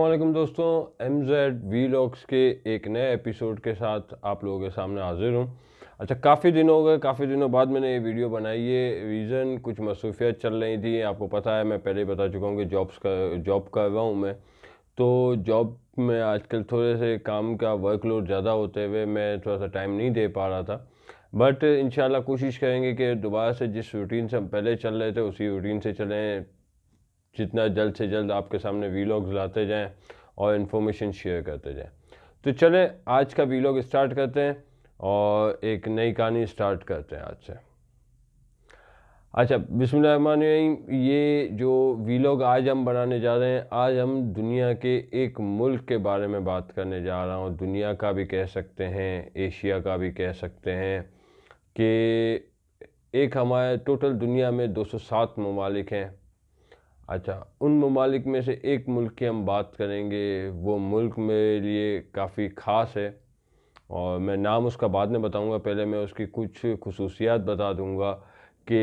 अल्लाम दोस्तों M Z V locks के एक नए एपिसोड के साथ आप लोगों के सामने हाजिर हूँ अच्छा काफ़ी दिन हो गए काफ़ी दिनों बाद मैंने ये वीडियो बनाई है रीज़न कुछ मसरूफियात चल रही थी आपको पता है मैं पहले बता चुका हूँ कि जॉब्स का जॉब कर रहा हूँ मैं तो जॉब में आजकल थोड़े से काम का वर्कलोड ज़्यादा होते हुए मैं थोड़ा सा टाइम नहीं दे पा रहा था बट इन कोशिश करेंगे कि दोबारा से जिस रूटीन से हम पहले चल रहे थे उसी रूटीन से चलें जितना जल्द से जल्द आपके सामने वीलॉग्स लाते जाएं और इन्फॉर्मेशन शेयर करते जाएं तो चलें आज का वीलॉग स्टार्ट करते हैं और एक नई कहानी स्टार्ट करते हैं आज से अच्छा बिस्मिल्लाहमान ये जो वीलॉग आज हम बनाने जा रहे हैं आज हम दुनिया के एक मुल्क के बारे में बात करने जा रहा हूँ दुनिया का भी कह सकते हैं एशिया का भी कह सकते हैं कि एक हमारे टोटल दुनिया में 207 ममालिक हैं अच्छा उन ममालिक में से एक मुल्क की हम बात करेंगे वो मुल्क मेरे लिए काफ़ी ख़ास है और मैं नाम उसका बाद में बताऊंगा पहले मैं उसकी कुछ खसूसियात बता दूंगा कि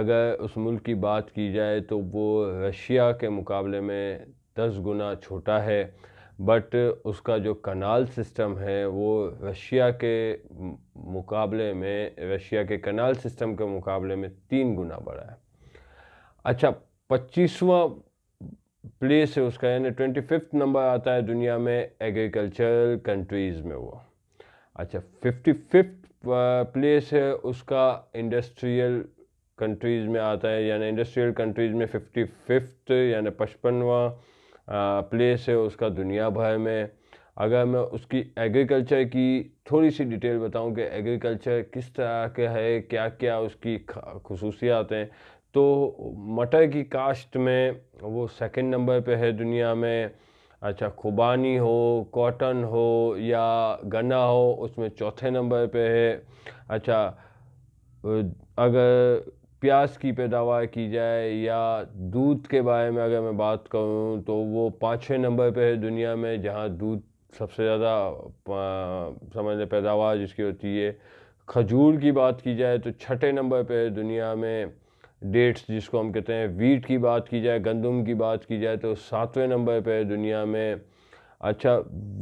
अगर उस मुल्क की बात की जाए तो वो रशिया के मुकाबले में दस गुना छोटा है बट उसका जो कनाल सिस्टम है वो रशिया के मुकाबले में रशिया के कनाल सिस्टम के मुकाबले में तीन गुना बड़ा है अच्छा पच्चीसवा प्लेस है उसका यानी ट्वेंटी फिफ्थ नंबर आता है दुनिया में एग्रीकल्चरल कंट्रीज़ में वो अच्छा फिफ्टी फिफ्थ प्लेस है उसका इंडस्ट्रियल कंट्रीज़ में आता है यानी इंडस्ट्रियल कंट्रीज़ में फिफ्टी फिफ्थ यानी पचपनवा प्लेस है उसका दुनिया भर में अगर मैं उसकी एग्रीकल्चर की थोड़ी सी डिटेल बताऊं कि एग्रीकल्चर किस तरह का है क्या क्या उसकी खसूसियात हैं तो मटर की काश्त में वो सेकंड नंबर पे है दुनिया में अच्छा खुबानी हो कॉटन हो या गन्ना हो उसमें चौथे नंबर पे है अच्छा अगर प्याज की पैदावार की जाए या दूध के बारे में अगर मैं बात करूं तो वो पाँचवें नंबर पे है दुनिया में जहां दूध सबसे ज़्यादा समझ लें पैदावार जिसकी होती है खजूर की बात की जाए तो छठे नंबर पे दुनिया में डेट्स जिसको हम कहते हैं वीट की बात की जाए गंदम की बात की जाए तो सातवें नंबर पे दुनिया में अच्छा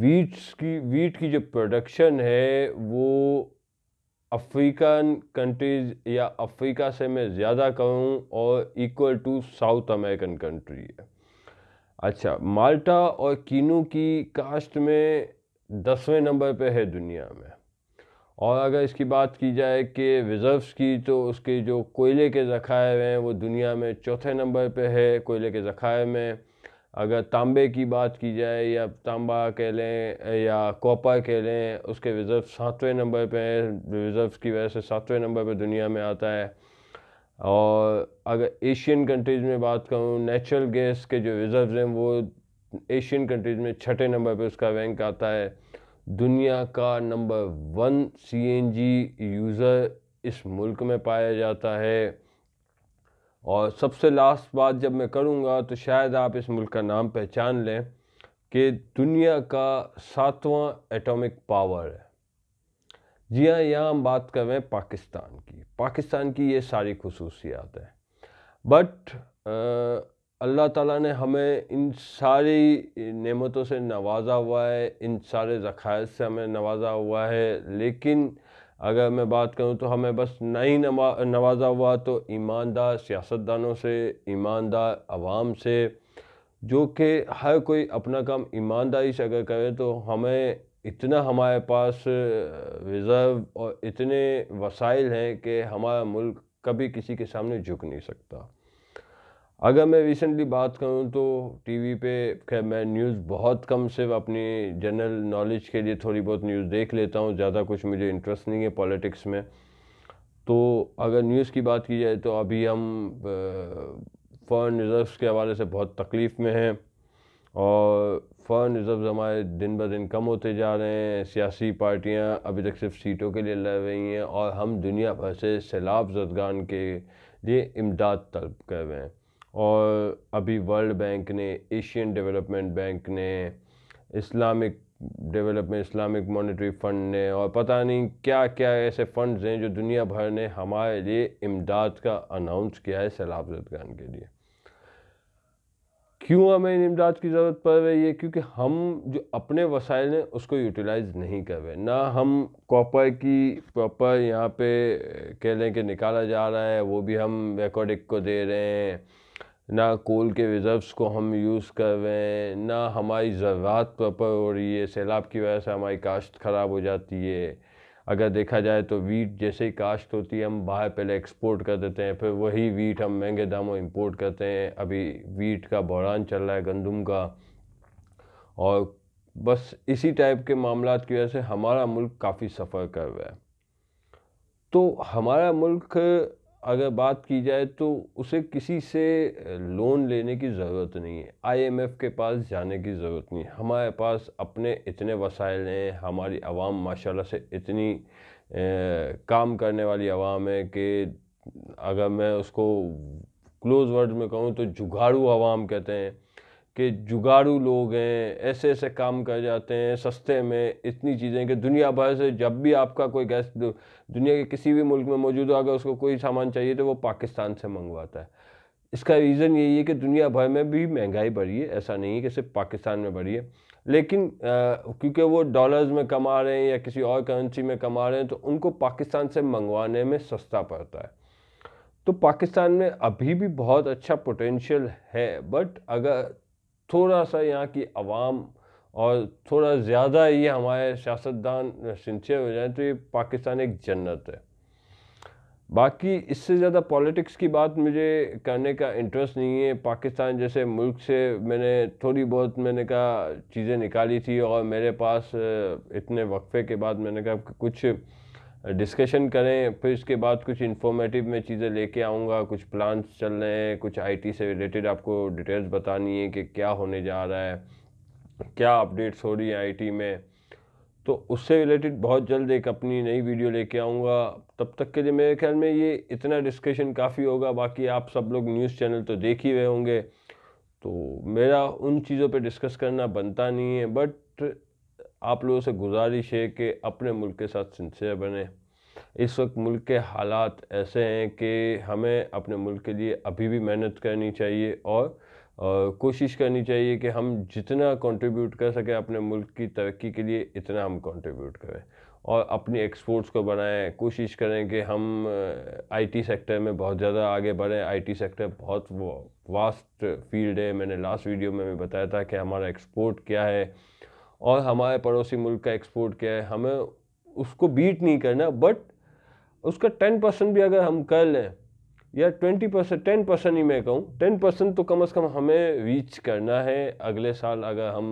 वीट्स की वीट की जो प्रोडक्शन है वो अफ्रीकन कंट्रीज़ या अफ्रीका से मैं ज़्यादा कहूँ और equal to South American country है अच्छा माल्टा और कीनू की काश्त में दसवें नंबर पे है दुनिया में और अगर इसकी बात की जाए कि रिज़र्व्स की तो उसके जो कोयले के ज़ख़ायर हैं वो दुनिया में चौथे नंबर पे है कोयले के ज़ख़ायर में अगर तांबे की बात की जाए या तांबा कह लें या कॉपर कह लें उसके रिज़र्व सातवें नंबर पे हैं रिज़र्व्स की वजह से सातवें नंबर पे दुनिया में आता है और अगर एशियन कंट्रीज़ में बात करूँ नेचुरल गैस के जो रिज़र्व हैं वो एशियन कंट्रीज़ में छठे नंबर पे उसका रैंक आता है दुनिया का नंबर वन सीएनजी यूज़र इस मुल्क में पाया जाता है और सबसे लास्ट बात जब मैं करूँगा तो शायद आप इस मुल्क का नाम पहचान लें कि दुनिया का सातवां एटॉमिक पावर है जी हाँ यहाँ हम बात कर रहे हैं पाकिस्तान की पाकिस्तान की ये सारी खसूसियात है बट अल्लाह ताला ने हमें इन सारी नेमतों से नवाजा हुआ है इन सारे ज़खायर से हमें नवाजा हुआ है लेकिन अगर मैं बात करूँ तो हमें बस नहीं नवा नवाजा हुआ तो ईमानदार सियासतदानों से ईमानदार आवाम से जो कि हर कोई अपना काम ईमानदारी से अगर करे तो हमें इतना हमारे पास रिज़र्व और इतने वसाइल हैं कि हमारा मुल्क कभी किसी के सामने झुक नहीं सकता अगर मैं रिसेंटली बात करूं तो टीवी पे खैर मैं न्यूज़ बहुत कम सिर्फ अपनी जनरल नॉलेज के लिए थोड़ी बहुत न्यूज़ देख लेता हूं ज़्यादा कुछ मुझे इंटरेस्ट नहीं है पॉलिटिक्स में तो अगर न्यूज़ की बात की जाए तो अभी हम फ़ॉरन रिज़र्व्स के हवाले से बहुत तकलीफ़ में हैं और फ़ंड रिजर्व हमारे दिन ब दिन कम होते जा रहे हैं सियासी पार्टियाँ अभी तक सिर्फ सीटों के लिए लड़ रही हैं और हम दुनिया भर से सैलाब जदगान के लिए इमदाद तलब कर रहे हैं और अभी वर्ल्ड बैंक ने एशियन डेवलपमेंट बैंक ने Islamic Development Islamic Monetary Fund ने और पता नहीं क्या क्या ऐसे फ़ंड्स हैं जो दुनिया भर ने हमारे लिए इमदाद का अनाउंस किया है सैलाब जदगान के लिए क्यों हमें इन इमदाद की ज़रूरत पड़ रही है क्योंकि हम जो अपने वसाइल हैं उसको यूटिलाइज़ नहीं कर रहे ना हम कॉपर की प्रॉपर यहाँ पे कह लें कि निकाला जा रहा है वो भी हम रिकॉर्डिक को दे रहे हैं ना कोल के रिज़र्व्स को हम यूज़ कर रहे हैं ना हमारी जरूरत प्रॉपर हो रही है सैलाब की वजह से हमारी काश्त ख़राब हो जाती है अगर देखा जाए तो वीट जैसे ही काश्त होती है हम बाहर पहले एक्सपोर्ट कर देते हैं फिर वही वीट हम महंगे दामों इम्पोर्ट करते हैं अभी वीट का बहरान चल रहा है गंदम का और बस इसी टाइप के मामला की वजह से हमारा मुल्क काफ़ी सफ़र कर रहा है तो हमारा मुल्क अगर बात की जाए तो उसे किसी से लोन लेने की ज़रूरत नहीं है आईएमएफ के पास जाने की ज़रूरत नहीं है हमारे पास अपने इतने वसाइल हैं हमारी आवाम माशाल्लाह से इतनी ए, काम करने वाली आवाम है कि अगर मैं उसको क्लोज़ वर्ड में कहूँ तो जुगाड़ू आवाम कहते हैं कि जुगाड़ू लोग हैं ऐसे ऐसे काम कर जाते हैं सस्ते में इतनी चीज़ें कि दुनिया भर से जब भी आपका कोई गैस दुनिया के किसी भी मुल्क में मौजूद हो अगर उसको कोई सामान चाहिए तो वो पाकिस्तान से मंगवाता है इसका रीज़न यही है कि दुनिया भर में भी महंगाई बढ़ी है ऐसा नहीं है कि सिर्फ पाकिस्तान में बढ़ी है लेकिन क्योंकि वो डॉलर्स में कमा रहे हैं या किसी और करेंसी में कमा रहे हैं तो उनको पाकिस्तान से मंगवाने में सस्ता पड़ता है तो पाकिस्तान में अभी भी बहुत अच्छा पोटेंशियल है बट अगर थोड़ा सा यहाँ की आवाम और थोड़ा ज़्यादा ये हमारे सियासतदान सिंसियर हो जाए तो ये पाकिस्तान एक जन्नत है बाकी इससे ज़्यादा पॉलिटिक्स की बात मुझे करने का इंटरेस्ट नहीं है पाकिस्तान जैसे मुल्क से मैंने थोड़ी बहुत मैंने कहा चीज़ें निकाली थी और मेरे पास इतने वक्फे के बाद मैंने कहा कुछ डिस्कशन करें फिर इसके बाद कुछ इन्फॉर्मेटिव में चीज़ें लेके आऊँगा कुछ प्लान्स चल रहे हैं कुछ आईटी से रिलेटेड आपको डिटेल्स बतानी है कि क्या होने जा रहा है क्या अपडेट्स हो रही है आईटी में तो उससे रिलेटेड बहुत जल्द एक अपनी नई वीडियो लेके आऊँगा तब तक के लिए मेरे ख्याल में ये इतना डिस्कशन काफ़ी होगा बाकी आप सब लोग न्यूज़ चैनल तो देख ही रहे होंगे तो मेरा उन चीज़ों पे डिस्कस करना बनता नहीं है बट आप लोगों से गुजारिश है कि अपने मुल्क के साथ सिंसियर बने इस वक्त मुल्क के हालात ऐसे हैं कि हमें अपने मुल्क के लिए अभी भी मेहनत करनी चाहिए और कोशिश करनी चाहिए कि हम जितना कंट्रीब्यूट कर सकें अपने मुल्क की तरक्की के लिए इतना हम कंट्रीब्यूट करें और अपनी एक्सपोर्ट्स को बनाएं कोशिश करें कि हम आईटी सेक्टर में बहुत ज़्यादा आगे बढ़ें आईटी सेक्टर बहुत वास्ट फील्ड है मैंने लास्ट वीडियो में भी बताया था कि हमारा एक्सपोर्ट क्या है और हमारे पड़ोसी मुल्क का एक्सपोर्ट क्या है हमें उसको बीट नहीं करना बट उसका टेन परसेंट भी अगर हम कर लें या ट्वेंटी परसेंट टेन परसेंट ही मैं कहूँ टेन परसेंट तो कम से कम हमें रीच करना है अगले साल अगर हम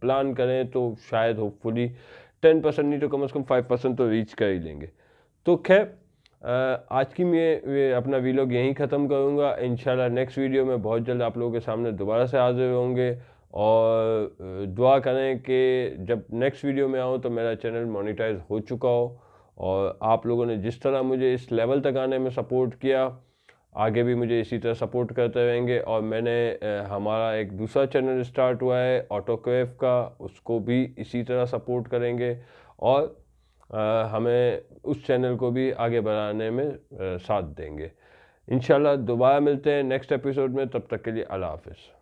प्लान करें तो शायद होपफुली टेन परसेंट नहीं तो कम से कम फाइव परसेंट तो रीच कर ही लेंगे तो खैर आज की मैं अपना वीलॉग यहीं ख़त्म करूँगा इन नेक्स्ट वीडियो में बहुत जल्द आप लोगों के सामने दोबारा से हाजिर होंगे और दुआ करें कि जब नेक्स्ट वीडियो में आऊँ तो मेरा चैनल मोनिटाइज हो चुका हो और आप लोगों ने जिस तरह मुझे इस लेवल तक आने में सपोर्ट किया आगे भी मुझे इसी तरह सपोर्ट करते रहेंगे और मैंने हमारा एक दूसरा चैनल स्टार्ट हुआ है ऑटोक्वेव का उसको भी इसी तरह सपोर्ट करेंगे और हमें उस चैनल को भी आगे बढ़ाने में साथ देंगे इन दोबारा मिलते हैं नेक्स्ट एपिसोड में तब तक के लिए अला हाफिज़